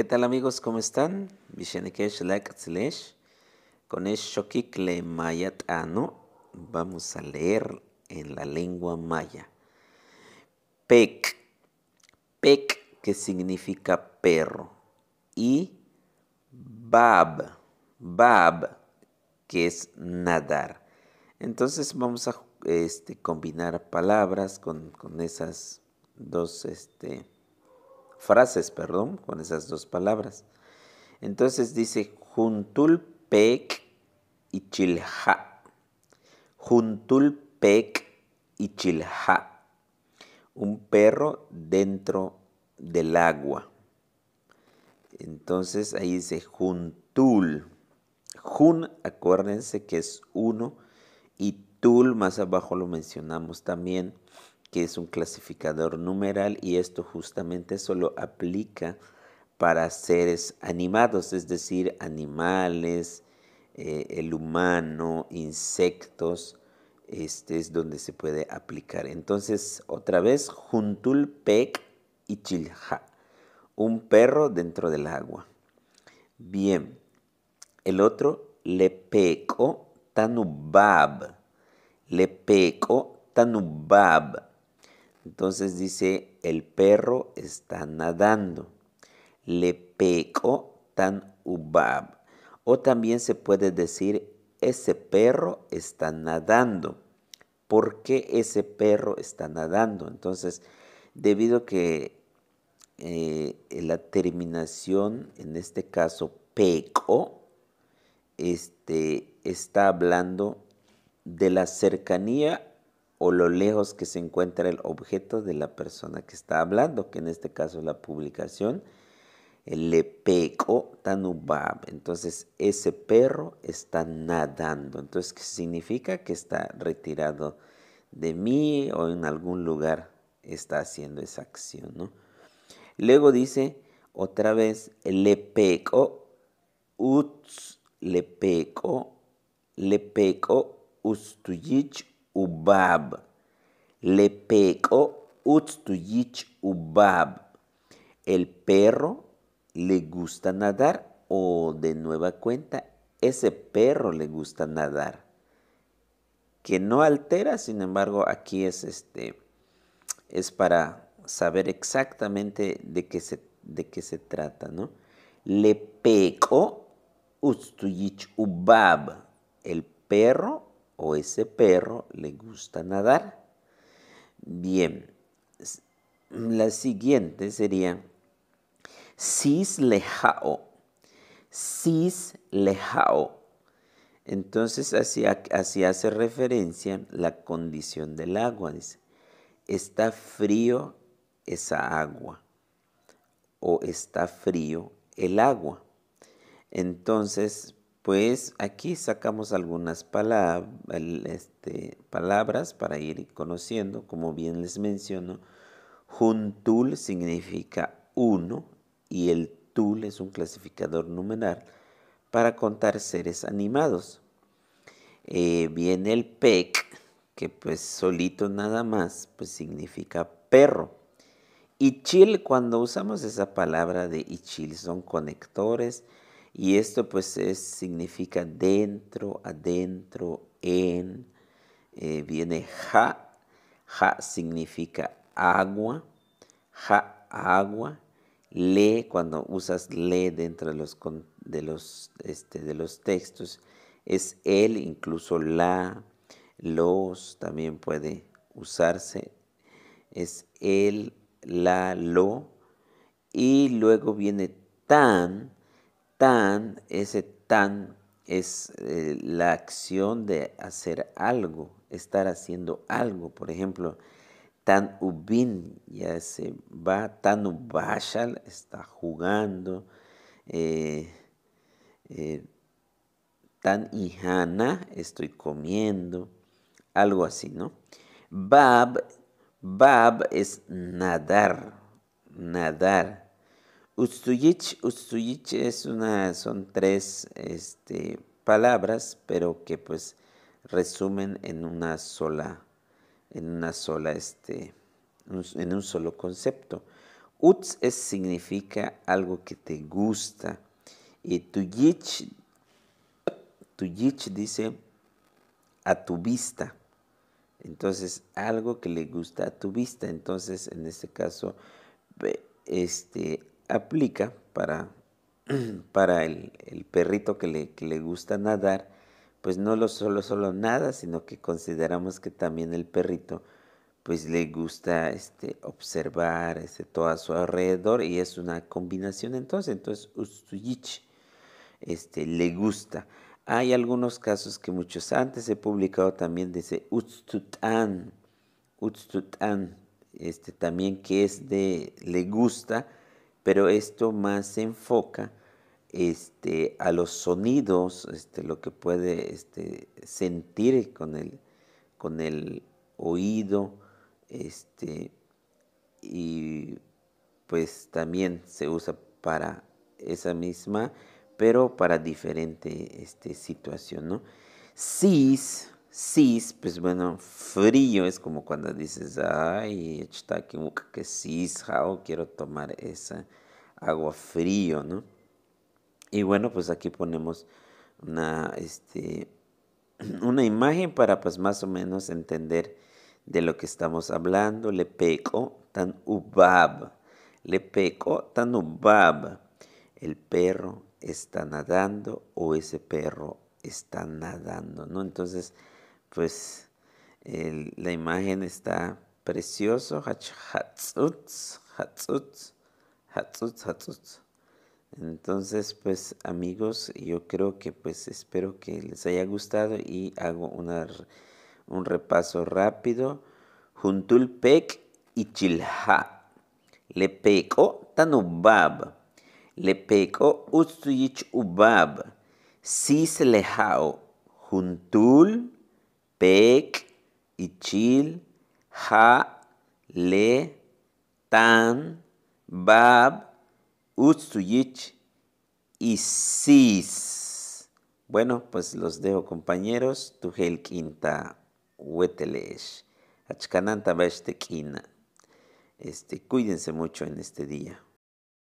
¿Qué tal amigos? ¿Cómo están? Con Shokikle Mayat ah, vamos a leer en la lengua maya. Pek. Pek, que significa perro. Y Bab. Bab que es nadar. Entonces vamos a este, combinar palabras con, con esas dos... Este, frases, perdón, con esas dos palabras. Entonces dice Juntulpec y Juntul Juntulpec y chilja. Un perro dentro del agua. Entonces ahí dice Juntul. Jun, acuérdense que es uno. Y Tul, más abajo lo mencionamos también que es un clasificador numeral y esto justamente solo aplica para seres animados, es decir, animales, eh, el humano, insectos, este es donde se puede aplicar. Entonces, otra vez, juntul pek y chilja, un perro dentro del agua. Bien, el otro, le peco tanubab, le peco tanubab, entonces dice, el perro está nadando. Le peco tan ubab. O también se puede decir, ese perro está nadando. ¿Por qué ese perro está nadando? Entonces, debido a que eh, la terminación, en este caso, peco, este, está hablando de la cercanía o lo lejos que se encuentra el objeto de la persona que está hablando, que en este caso es la publicación, le peco tanubab. Entonces, ese perro está nadando. Entonces, ¿qué significa? Que está retirado de mí o en algún lugar está haciendo esa acción, ¿no? Luego dice otra vez, le peco, uts, le peco, le peco, ustuyich, ubab. Le peco utstuyich ubab. El perro le gusta nadar o de nueva cuenta, ese perro le gusta nadar. Que no altera, sin embargo, aquí es este es para saber exactamente de qué se, de qué se trata, ¿no? Le peco ustuyich ubab. El perro o ese perro le gusta nadar. Bien, la siguiente sería sis lejao. Sis lejao. Entonces, así, así hace referencia la condición del agua. Dice, está frío esa agua o está frío el agua. Entonces, pues aquí sacamos algunas este, palabras para ir conociendo, como bien les menciono. Juntul significa uno y el tul es un clasificador numeral para contar seres animados. Eh, viene el pek, que pues solito nada más, pues significa perro. Ichil, cuando usamos esa palabra de ichil, son conectores, y esto pues significa dentro, adentro, en. Eh, viene ja. Ja significa agua. Ja, agua. Le, cuando usas le dentro de los, este, de los textos, es el, incluso la, los también puede usarse. Es el, la, lo. Y luego viene tan tan, ese tan es eh, la acción de hacer algo, estar haciendo algo. Por ejemplo, tan ubin ya se va, tan ubashal está jugando, eh, eh, tan ihana estoy comiendo, algo así, ¿no? Bab, bab es nadar, nadar. Ustuyich, Ustuyich es una, son tres este, palabras, pero que pues resumen en una sola, en una sola, este, en un solo concepto. Uts significa algo que te gusta. Y tuyich, tuyich dice a tu vista. Entonces, algo que le gusta a tu vista. Entonces, en este caso, este, aplica para, el, perrito que le, gusta nadar, pues no lo solo, solo nada, sino que consideramos que también el perrito pues le gusta este, observar este, todo a su alrededor y es una combinación entonces, entonces Ustuyich este, le gusta. Hay algunos casos que muchos antes he publicado también, dice Ustutan, este, también que es de le gusta, pero esto más se enfoca este, a los sonidos, este, lo que puede este, sentir con el, con el oído, y pues también se usa para esa misma, pero para diferente situación, ¿no? Cis Cis, pues bueno, frío es como cuando dices, ay, está que cis, quiero tomar esa agua frío, ¿no? Y bueno, pues aquí ponemos una, este, una imagen para pues más o menos entender de lo que estamos hablando. Le peco tan ubab. Le peco tan ubab. El perro está nadando o ese perro está nadando, ¿no? Entonces, pues la imagen está precioso. Entonces, pues amigos, yo creo que pues espero que les haya gustado y hago un repaso rápido. Juntul pek y chilha. Le peco tanubab. Le peko ustuyich ubab. Sis lehao. Juntul Pek, Ichil, Ha, Le, Tan, Bab, Utsuyich y Sis. Bueno, pues los dejo compañeros. Tugel quinta, huetelesh. Achkananta quina. Este, cuídense mucho en este día.